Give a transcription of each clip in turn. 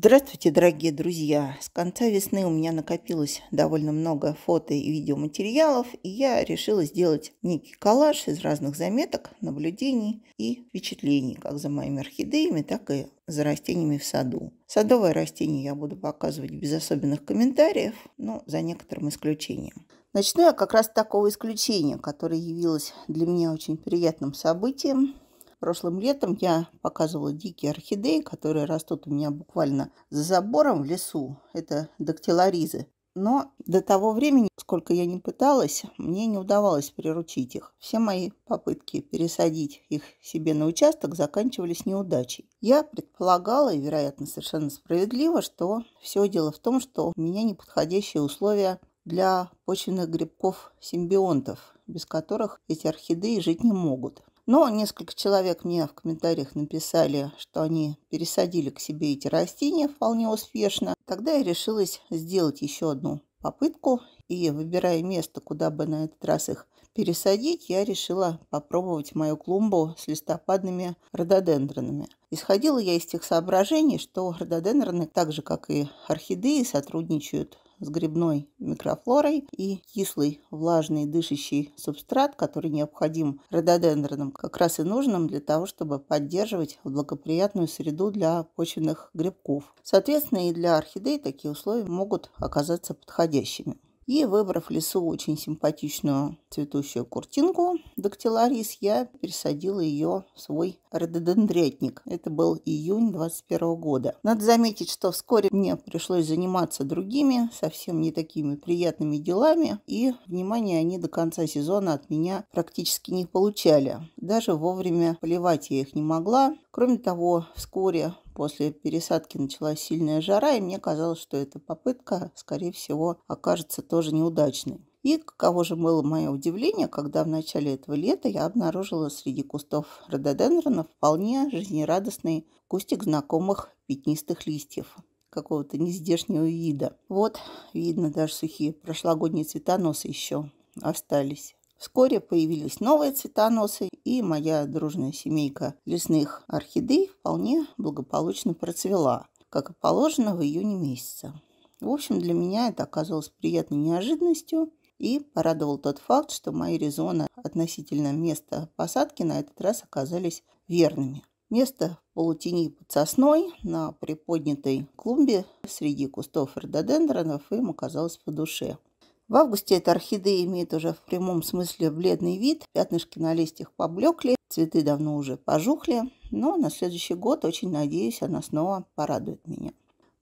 Здравствуйте, дорогие друзья! С конца весны у меня накопилось довольно много фото и видеоматериалов, и я решила сделать некий коллаж из разных заметок, наблюдений и впечатлений, как за моими орхидеями, так и за растениями в саду. Садовое растение я буду показывать без особенных комментариев, но за некоторым исключением. Начну я как раз с такого исключения, которое явилось для меня очень приятным событием – Прошлым летом я показывала дикие орхидеи, которые растут у меня буквально за забором в лесу. Это дактилоризы. Но до того времени, сколько я не пыталась, мне не удавалось приручить их. Все мои попытки пересадить их себе на участок заканчивались неудачей. Я предполагала, и, вероятно, совершенно справедливо, что все дело в том, что у меня неподходящие условия для почвенных грибков-симбионтов, без которых эти орхидеи жить не могут. Но несколько человек мне в комментариях написали, что они пересадили к себе эти растения вполне успешно. Тогда я решилась сделать еще одну попытку. И выбирая место, куда бы на этот раз их пересадить, я решила попробовать мою клумбу с листопадными рододендронами. Исходила я из тех соображений, что рододендроны, так же как и орхидеи, сотрудничают с грибной микрофлорой и кислый, влажный, дышащий субстрат, который необходим рододендронам, как раз и нужным для того, чтобы поддерживать благоприятную среду для почвенных грибков. Соответственно, и для орхидей такие условия могут оказаться подходящими. И, выбрав в лесу очень симпатичную цветущую куртинку, дактиларис, я пересадила ее в свой рододендретник. Это был июнь 21 года. Надо заметить, что вскоре мне пришлось заниматься другими, совсем не такими приятными делами, и внимание они до конца сезона от меня практически не получали. Даже вовремя поливать я их не могла, Кроме того, вскоре после пересадки началась сильная жара, и мне казалось, что эта попытка, скорее всего, окажется тоже неудачной. И каково же было мое удивление, когда в начале этого лета я обнаружила среди кустов рододендрона вполне жизнерадостный кустик знакомых пятнистых листьев какого-то нездешнего вида. Вот, видно, даже сухие прошлогодние цветоносы еще остались. Вскоре появились новые цветоносы, и моя дружная семейка лесных орхидей вполне благополучно процвела, как и положено в июне месяце. В общем, для меня это оказалось приятной неожиданностью и порадовал тот факт, что мои резоны относительно места посадки на этот раз оказались верными. Место в полутени под сосной на приподнятой клумбе среди кустов рододендронов им оказалось по душе – в августе эта орхидея имеет уже в прямом смысле бледный вид, пятнышки на листьях поблекли, цветы давно уже пожухли, но на следующий год, очень надеюсь, она снова порадует меня.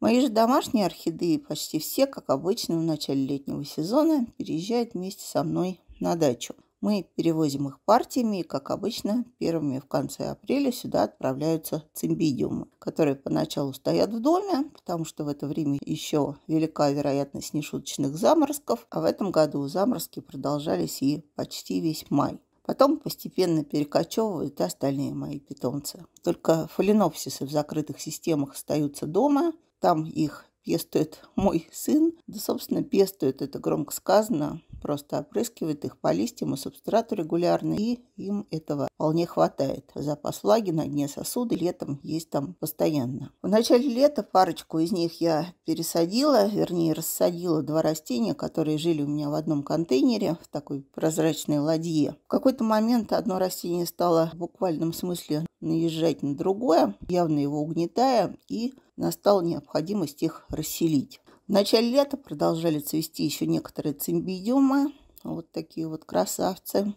Мои же домашние орхидеи почти все, как обычно, в начале летнего сезона переезжают вместе со мной на дачу – мы перевозим их партиями, и, как обычно, первыми в конце апреля сюда отправляются цимбидиумы, которые поначалу стоят в доме, потому что в это время еще велика вероятность нешуточных заморозков, а в этом году заморозки продолжались и почти весь май. Потом постепенно перекочевывают и остальные мои питомцы. Только фаленопсисы в закрытых системах остаются дома, там их пестует мой сын. Да, собственно, пестует, это громко сказано, просто опрыскивает их по листьям и субстрату регулярно, и им этого вполне хватает. Запас влаги на дне сосуда летом есть там постоянно. В начале лета парочку из них я пересадила, вернее, рассадила два растения, которые жили у меня в одном контейнере, в такой прозрачной ладье. В какой-то момент одно растение стало в буквальном смысле наезжать на другое, явно его угнетая, и настала необходимость их расселить. В начале лета продолжали цвести еще некоторые цимбидиумы, вот такие вот красавцы.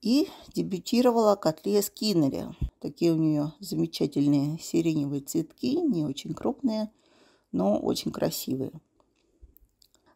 И дебютировала Котлея Скиннери. Такие у нее замечательные сиреневые цветки, не очень крупные, но очень красивые.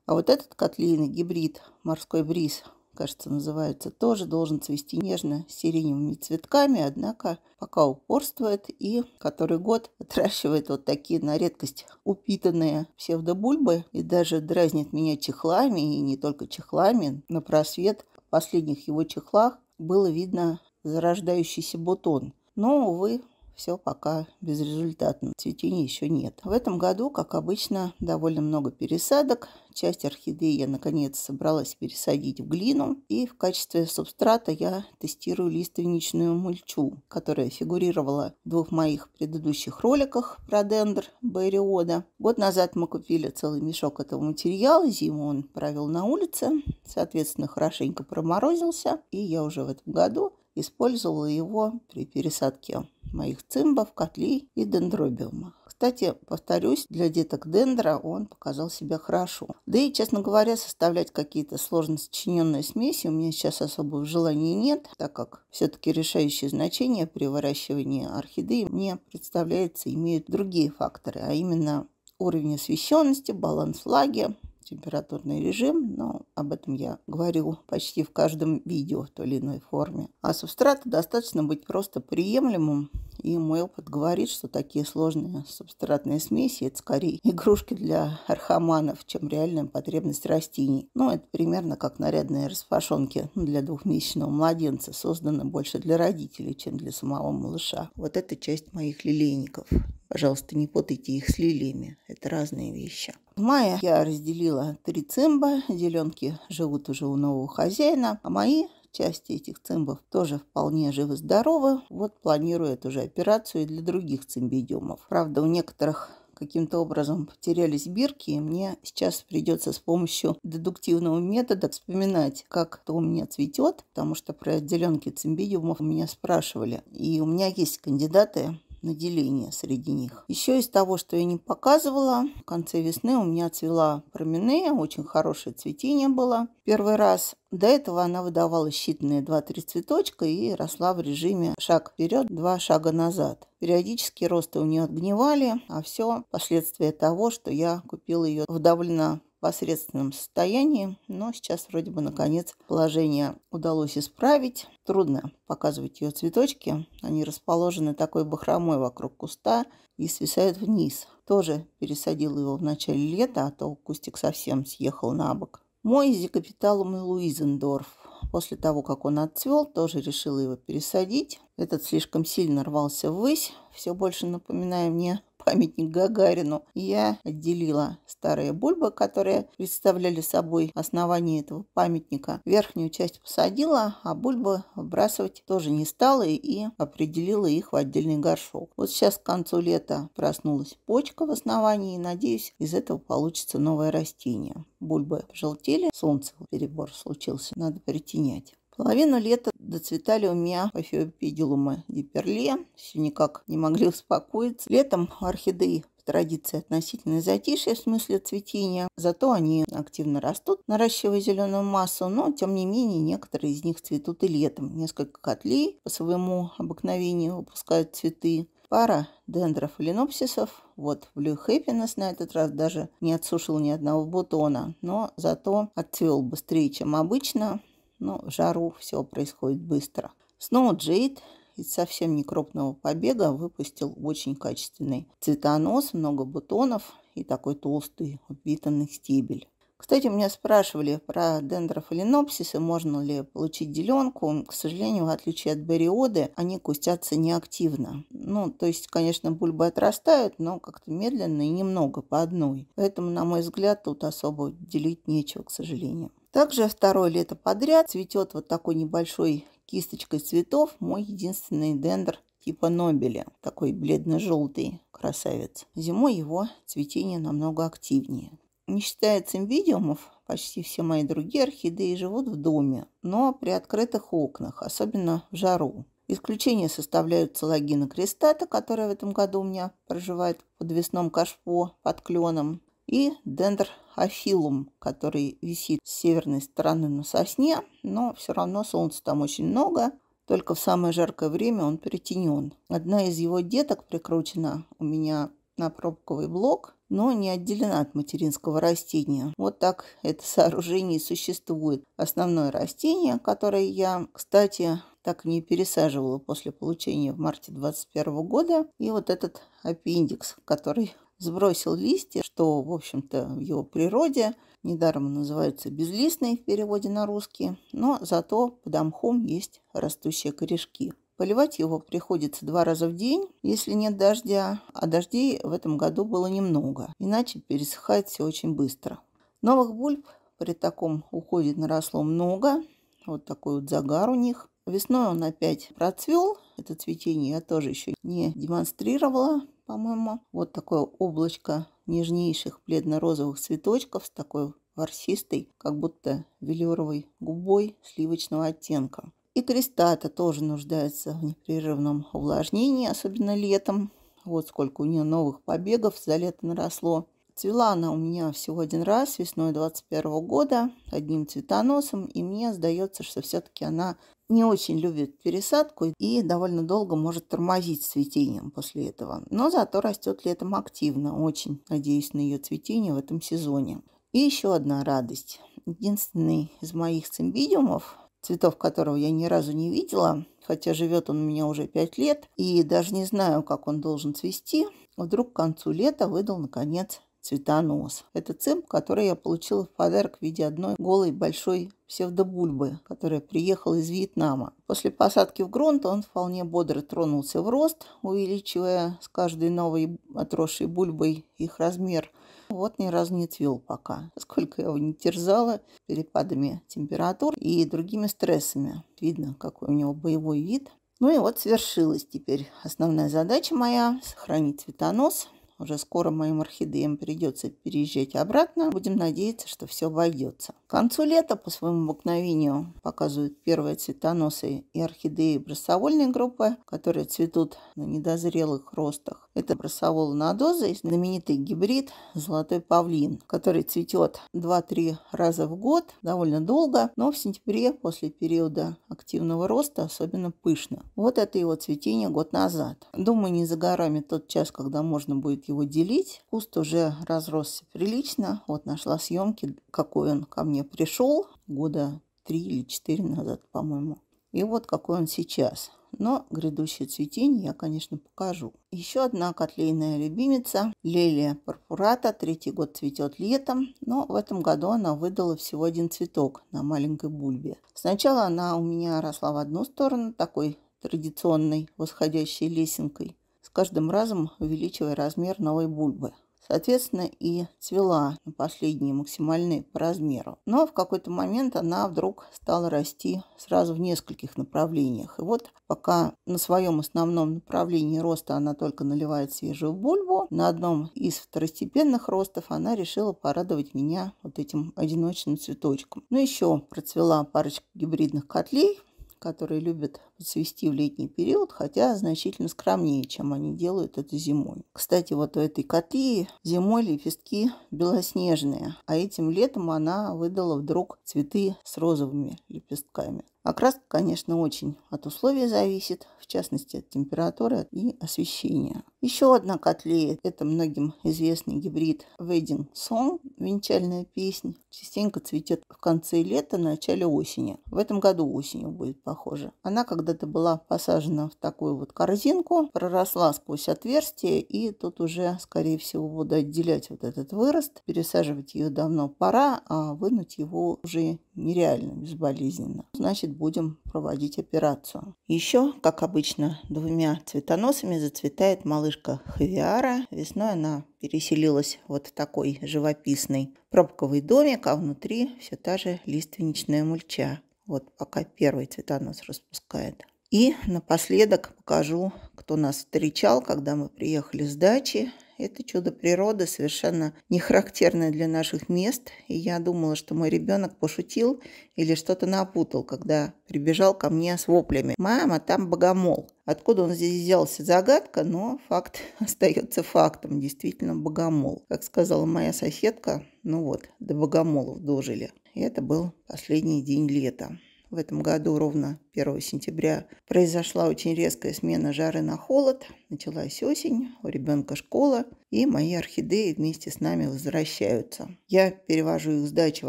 А вот этот котлейный гибрид «Морской бриз» кажется, называется, тоже должен цвести нежно-сиреневыми цветками, однако пока упорствует и который год отращивает вот такие на редкость упитанные псевдобульбы и даже дразнит меня чехлами, и не только чехлами, на просвет в последних его чехлах было видно зарождающийся бутон. Но, увы, все пока безрезультатно. Цветения еще нет. В этом году, как обычно, довольно много пересадок часть орхидеи я, наконец, собралась пересадить в глину. И в качестве субстрата я тестирую лиственничную мульчу, которая фигурировала в двух моих предыдущих роликах про дендр Бериода. Год назад мы купили целый мешок этого материала, зиму он провел на улице, соответственно, хорошенько проморозился, и я уже в этом году использовала его при пересадке моих цимбов, котлей и дендробиумов. Кстати, повторюсь, для деток Дендра он показал себя хорошо. Да и, честно говоря, составлять какие-то сложно сочиненные смеси у меня сейчас особого желания нет, так как все-таки решающее значение при выращивании орхидеи мне представляется имеют другие факторы, а именно уровень освещенности, баланс влаги, температурный режим, но об этом я говорю почти в каждом видео в той или иной форме. А субстрату достаточно быть просто приемлемым и мой опыт говорит, что такие сложные субстратные смеси – это скорее игрушки для архаманов, чем реальная потребность растений. Но ну, это примерно как нарядные распашонки для двухмесячного младенца, созданы больше для родителей, чем для самого малыша. Вот это часть моих лилейников. Пожалуйста, не путайте их с лилиями. Это разные вещи. В мае я разделила три цимба. Зеленки живут уже у нового хозяина, а мои Части этих цимбов тоже вполне живы-здоровы. Вот планирую эту же операцию и для других цимбидиумов. Правда, у некоторых каким-то образом потерялись бирки, и мне сейчас придется с помощью дедуктивного метода вспоминать, как то у меня цветет, потому что про отделенки цимбидиумов меня спрашивали. И у меня есть кандидаты, наделение среди них. Еще из того, что я не показывала, в конце весны у меня цвела променея, очень хорошее цветение было первый раз. До этого она выдавала считанные 2-3 цветочка и росла в режиме шаг вперед, два шага назад. Периодически росты у нее отгнивали, а все последствия того, что я купила ее в довольно посредственном состоянии, но сейчас вроде бы наконец положение удалось исправить. Трудно показывать ее цветочки, они расположены такой бахромой вокруг куста и свисают вниз. Тоже пересадил его в начале лета, а то кустик совсем съехал на бок. Мой зикапиталум и Луизендорф. После того, как он отцвел, тоже решила его пересадить. Этот слишком сильно рвался ввысь, все больше напоминая мне памятник Гагарину, я отделила старые бульбы, которые представляли собой основание этого памятника. Верхнюю часть посадила, а бульбы выбрасывать тоже не стала и определила их в отдельный горшок. Вот сейчас к концу лета проснулась почка в основании, и, надеюсь, из этого получится новое растение. Бульбы желтели, солнце перебор случился, надо перетенять. Половину лета доцветали у меня и перле, все никак не могли успокоиться. Летом орхидеи традиции относительно затишья в смысле цветения, зато они активно растут, наращивая зеленую массу, но тем не менее некоторые из них цветут и летом. Несколько котлей по своему обыкновению выпускают цветы. Пара дендров линопсисов. Вот в Blue Happiness на этот раз даже не отсушил ни одного бутона, но зато отцвел быстрее, чем обычно но жару все происходит быстро. Снова Джейд из совсем не крупного побега выпустил очень качественный цветонос, много бутонов и такой толстый упитанный стебель. Кстати, меня спрашивали про дендрофаленопсис и можно ли получить деленку. К сожалению, в отличие от бариоды, они кустятся неактивно. Ну, то есть, конечно, бульбы отрастают, но как-то медленно и немного по одной. Поэтому, на мой взгляд, тут особо делить нечего, к сожалению. Также второе лето подряд цветет вот такой небольшой кисточкой цветов мой единственный дендр типа Нобеля, такой бледно-желтый красавец. Зимой его цветение намного активнее. Не считая цимвидиумов, почти все мои другие орхидеи живут в доме, но при открытых окнах, особенно в жару. Исключение составляют целогина крестата, которая в этом году у меня проживает в подвесном кашпо под кленом и дендрофилум, который висит с северной стороны на сосне, но все равно солнца там очень много, только в самое жаркое время он притенен. Одна из его деток прикручена у меня на пробковый блок, но не отделена от материнского растения. Вот так это сооружение и существует. Основное растение, которое я, кстати, так и не пересаживала после получения в марте 2021 года. И вот этот аппендикс, который сбросил листья, что, в общем-то, в его природе недаром называется безлистный в переводе на русский, но зато под мхом есть растущие корешки. Поливать его приходится два раза в день, если нет дождя, а дождей в этом году было немного, иначе пересыхает все очень быстро. Новых бульб при таком уходе наросло много, вот такой вот загар у них. Весной он опять процвел, это цветение я тоже еще не демонстрировала, по-моему. Вот такое облачко нежнейших бледно-розовых цветочков с такой ворсистой, как будто велюровой губой сливочного оттенка. И крестата тоже нуждается в непрерывном увлажнении, особенно летом. Вот сколько у нее новых побегов за лето наросло. Цвела она у меня всего один раз весной 21 года одним цветоносом, и мне сдается, что все-таки она не очень любит пересадку и довольно долго может тормозить цветением после этого. Но зато растет летом активно. Очень надеюсь на ее цветение в этом сезоне. И еще одна радость. Единственный из моих цимбидиумов, цветов которого я ни разу не видела, хотя живет он у меня уже 5 лет, и даже не знаю, как он должен цвести, вдруг к концу лета выдал, наконец, цветонос. Это цимп, который я получила в подарок в виде одной голой большой псевдобульбы, которая приехала из Вьетнама. После посадки в грунт он вполне бодро тронулся в рост, увеличивая с каждой новой отросшей бульбой их размер. Вот ни разу не цвел пока, сколько я его не терзала перепадами температур и другими стрессами. Видно, какой у него боевой вид. Ну и вот свершилась теперь основная задача моя – сохранить цветонос – уже скоро моим орхидеям придется переезжать обратно. Будем надеяться, что все обойдется. К концу лета по своему обыкновению показывают первые цветоносы и орхидеи бросовольной группы, которые цветут на недозрелых ростах. Это бросовол надоза и знаменитый гибрид золотой павлин, который цветет 2-3 раза в год, довольно долго, но в сентябре после периода активного роста особенно пышно. Вот это его цветение год назад. Думаю, не за горами тот час, когда можно будет его делить. Куст уже разросся прилично. Вот нашла съемки, какой он ко мне мне пришел года три или четыре назад, по-моему. И вот какой он сейчас. Но грядущее цветение я, конечно, покажу. Еще одна котлейная любимица – лелия парфурата. Третий год цветет летом, но в этом году она выдала всего один цветок на маленькой бульбе. Сначала она у меня росла в одну сторону, такой традиционной восходящей лесенкой, с каждым разом увеличивая размер новой бульбы. Соответственно, и цвела на последние максимальные по размеру. Но в какой-то момент она вдруг стала расти сразу в нескольких направлениях. И вот пока на своем основном направлении роста она только наливает свежую бульбу, на одном из второстепенных ростов она решила порадовать меня вот этим одиночным цветочком. Ну еще процвела парочка гибридных котлей, которые любят цвести в летний период, хотя значительно скромнее, чем они делают это зимой. Кстати, вот у этой коты зимой лепестки белоснежные, а этим летом она выдала вдруг цветы с розовыми лепестками. Окраска, конечно, очень от условий зависит, в частности от температуры и освещения. Еще одна котлея – это многим известный гибрид Wedding Song, венчальная песня. Частенько цветет в конце лета, начале осени. В этом году осенью будет похоже. Она, когда это была посажена в такую вот корзинку, проросла сквозь отверстие, и тут уже, скорее всего, буду отделять вот этот вырост. Пересаживать ее давно пора, а вынуть его уже нереально, безболезненно. Значит, будем проводить операцию. Еще, как обычно, двумя цветоносами зацветает малышка Хавиара. Весной она переселилась вот в такой живописный пробковый домик, а внутри все та же лиственничная мульча. Вот пока первый цветонос распускает. И напоследок покажу, кто нас встречал, когда мы приехали с дачи. Это чудо природы, совершенно не характерное для наших мест. И я думала, что мой ребенок пошутил или что-то напутал, когда прибежал ко мне с воплями. «Мама, там богомол!» Откуда он здесь взялся, загадка, но факт остается фактом. Действительно, богомол. Как сказала моя соседка, ну вот, до богомолов дожили. И это был последний день лета. В этом году ровно 1 сентября произошла очень резкая смена жары на холод. Началась осень, у ребенка школа, и мои орхидеи вместе с нами возвращаются. Я перевожу их с дачи в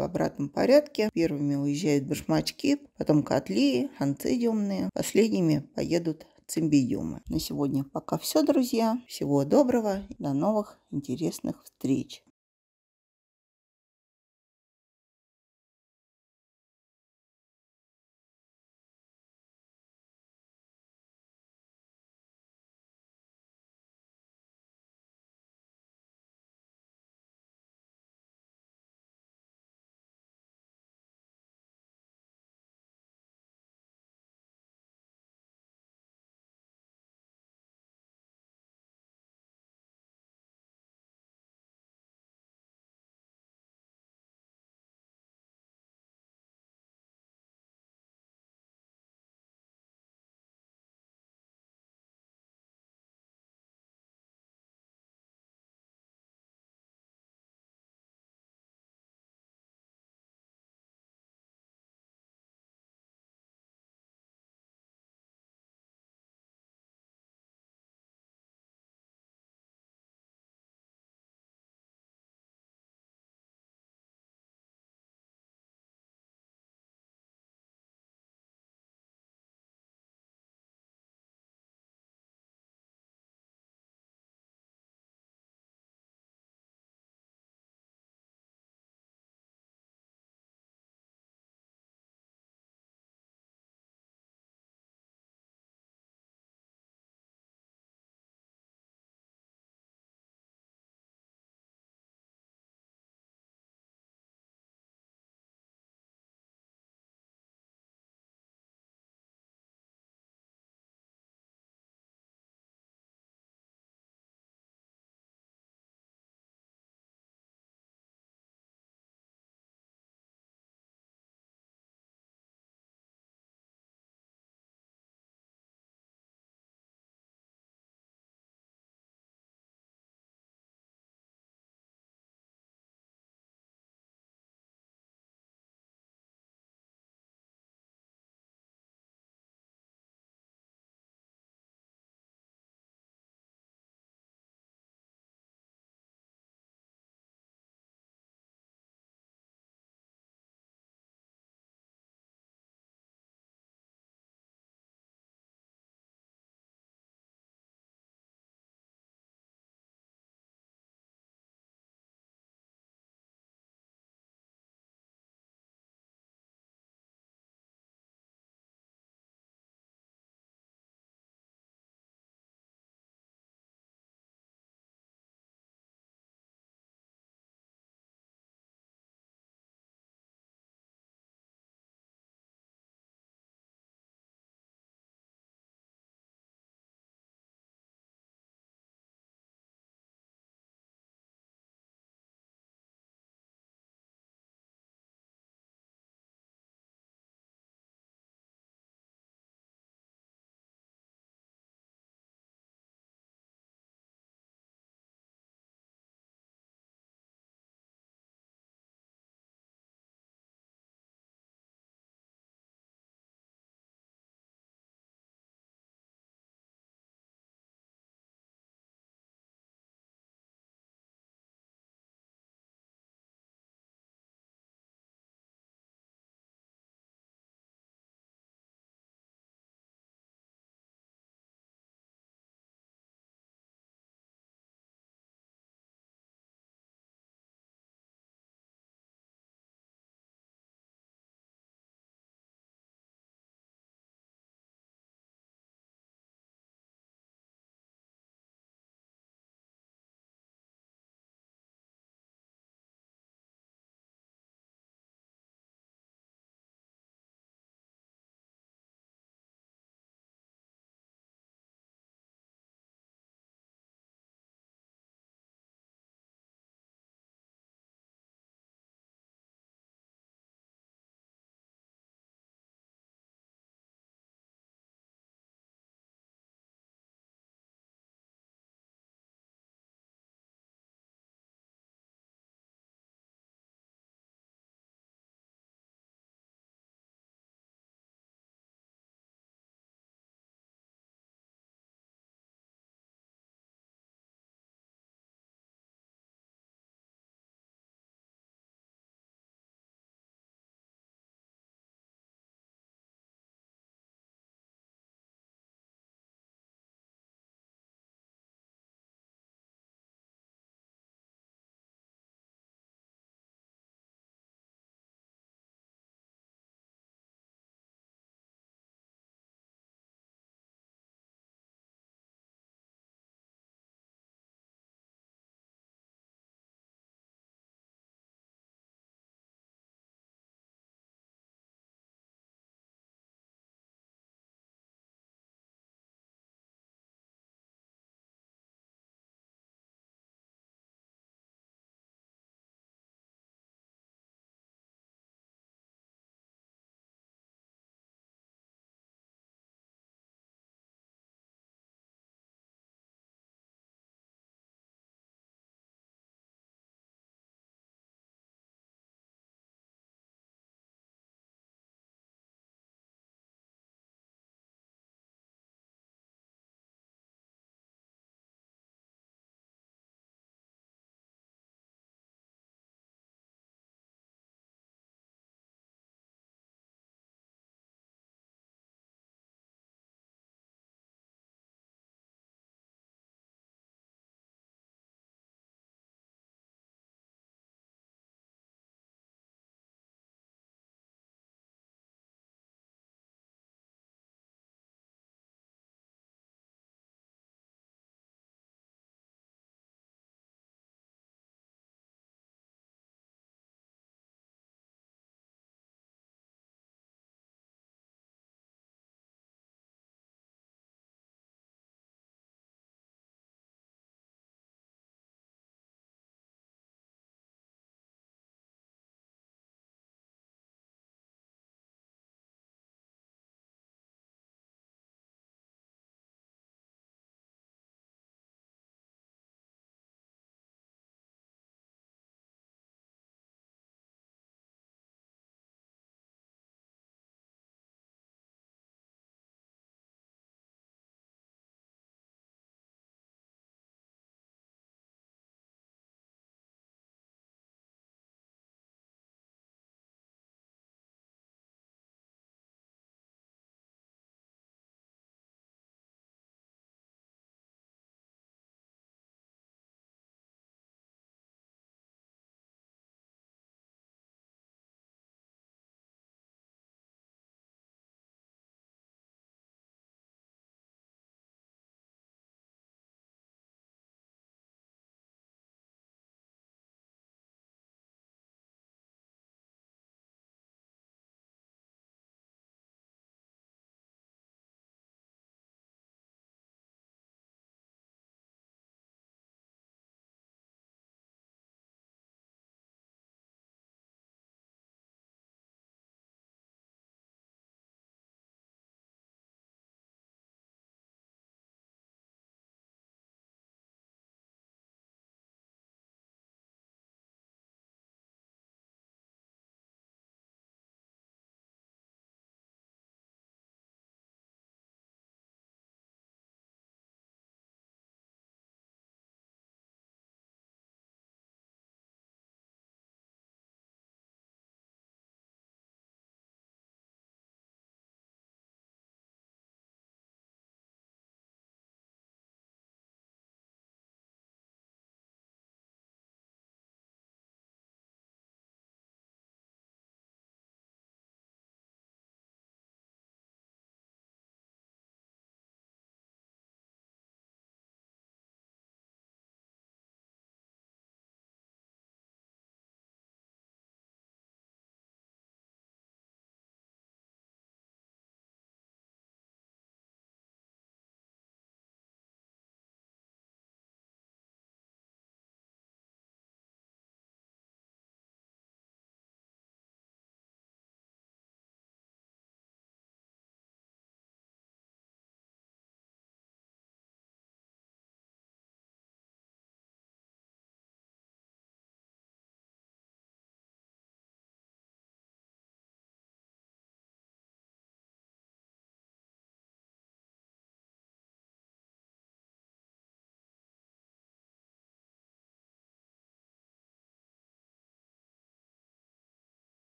обратном порядке. Первыми уезжают башмачки, потом котлии, анцидиумные. Последними поедут цимбиюмы. На сегодня пока все, друзья. Всего доброго. До новых интересных встреч.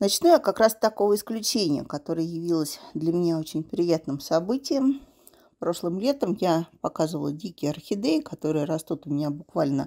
Начну я как раз с такого исключения, которое явилось для меня очень приятным событием. Прошлым летом я показывала дикие орхидеи, которые растут у меня буквально